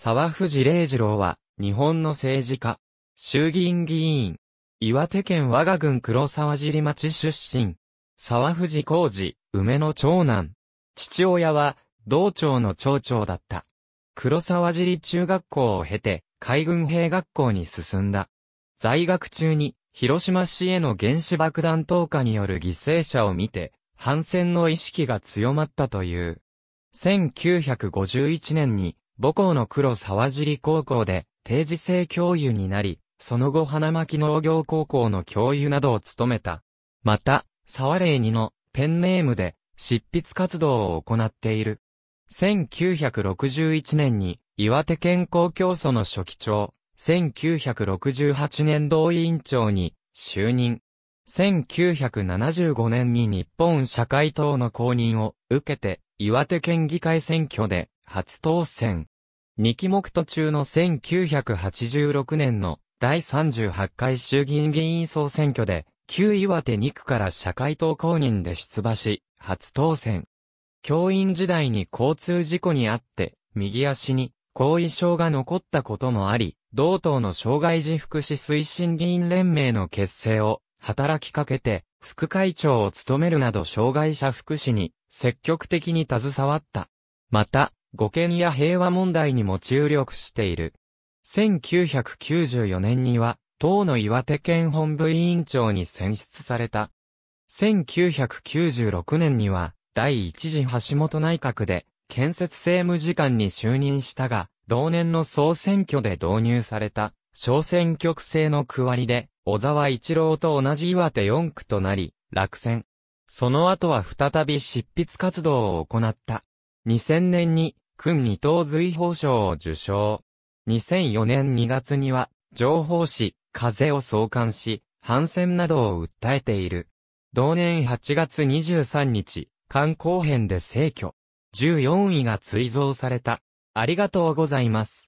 沢藤礼二郎は、日本の政治家、衆議院議員、岩手県我が郡黒沢尻町出身、沢藤浩二、梅の長男。父親は、道庁の町長だった。黒沢尻中学校を経て、海軍兵学校に進んだ。在学中に、広島市への原子爆弾投下による犠牲者を見て、反戦の意識が強まったという。1951年に母校の黒沢尻高校で定時制教諭になり、その後花巻農業高校の教諭などを務めた。また、沢霊二のペンネームで執筆活動を行っている。1961年に岩手県公教祖の初期長、1968年同委員長に就任。1975年に日本社会党の公認を受けて岩手県議会選挙で初当選。2期目途中の1986年の第38回衆議院議員総選挙で、旧岩手2区から社会党公認で出馬し、初当選。教員時代に交通事故にあって、右足に後遺症が残ったこともあり、同党の障害児福祉推進議員連盟の結成を働きかけて、副会長を務めるなど障害者福祉に積極的に携わった。また、護憲や平和問題にも注力している。1994年には、党の岩手県本部委員長に選出された。1996年には、第一次橋本内閣で、建設政務次官に就任したが、同年の総選挙で導入された、小選挙区制の区割りで、小沢一郎と同じ岩手4区となり、落選。その後は再び執筆活動を行った。2000年に、君二等随法賞を受賞。2004年2月には、情報誌、風を創刊し、反戦などを訴えている。同年8月23日、観光編で逝去。14位が追贈された。ありがとうございます。